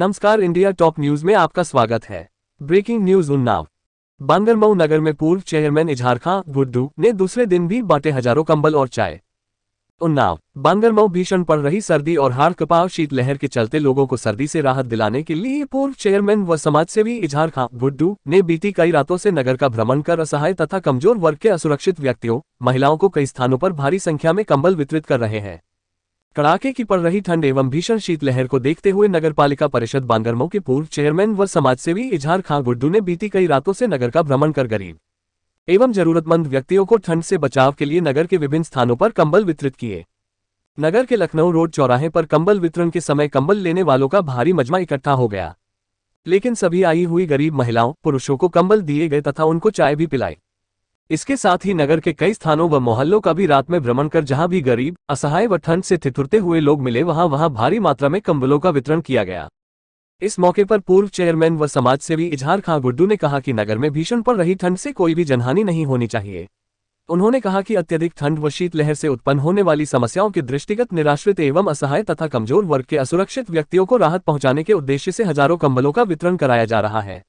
नमस्कार India top news में आपका स्वागत है ब्रेकिंग न्यूज उन्नाव बंदरमऊ नगर में पूर्व चेयरमैन इजहार खां गुड्डू ने दूसरे दिन भी बांटे हजारों कंबल और चाय उन्नाव बंदरमऊ भीषण पड़ रही सर्दी और हार कपाव शीतलहर के चलते लोगों को सर्दी से राहत दिलाने के लिए पूर्व चेयरमैन व समाजसेवी इजहार खां गुड्डू ने बीती कई रातों से नगर का भ्रमण कर असहाय तथा कमजोर वर्ग के असुरक्षित व्यक्तियों महिलाओं को कई स्थानों पर भारी संख्या में कंबल वितरित कर रहे हैं कड़ाके की पड़ रही ठंड एवं भीषण शीतलहर को देखते हुए नगर पालिका परिषद बांगरमो के पूर्व चेयरमैन व समाजसेवी इजहार खां गुड्डू ने बीती कई रातों से नगर का भ्रमण कर गरीब एवं जरूरतमंद व्यक्तियों को ठंड से बचाव के लिए नगर के विभिन्न स्थानों पर कंबल वितरित किए नगर के लखनऊ रोड चौराहे पर कंबल वितरण के समय कंबल लेने वालों का भारी मजमा इकट्ठा हो गया लेकिन सभी आई हुई गरीब महिलाओं पुरुषों को कंबल दिए गए तथा उनको चाय भी पिलाई इसके साथ ही नगर के कई स्थानों व मोहल्लों का भी रात में भ्रमण कर जहां भी गरीब असहाय व ठंड से थिथुरते हुए लोग मिले वहां वहां भारी मात्रा में कंबलों का वितरण किया गया इस मौके पर पूर्व चेयरमैन व समाजसेवी इजहार खां गुड्डू ने कहा कि नगर में भीषण पड़ रही ठंड से कोई भी जनहानि नहीं होनी चाहिए उन्होंने कहा कि अत्यधिक ठंड व शीतलहर से उत्पन्न होने वाली समस्याओं के दृष्टिगत निराश्रित एवं असहाय तथा कमजोर वर्ग के असुरक्षित व्यक्तियों को राहत पहुंचाने के उद्देश्य से हजारों कंबलों का वितरण कराया जा रहा है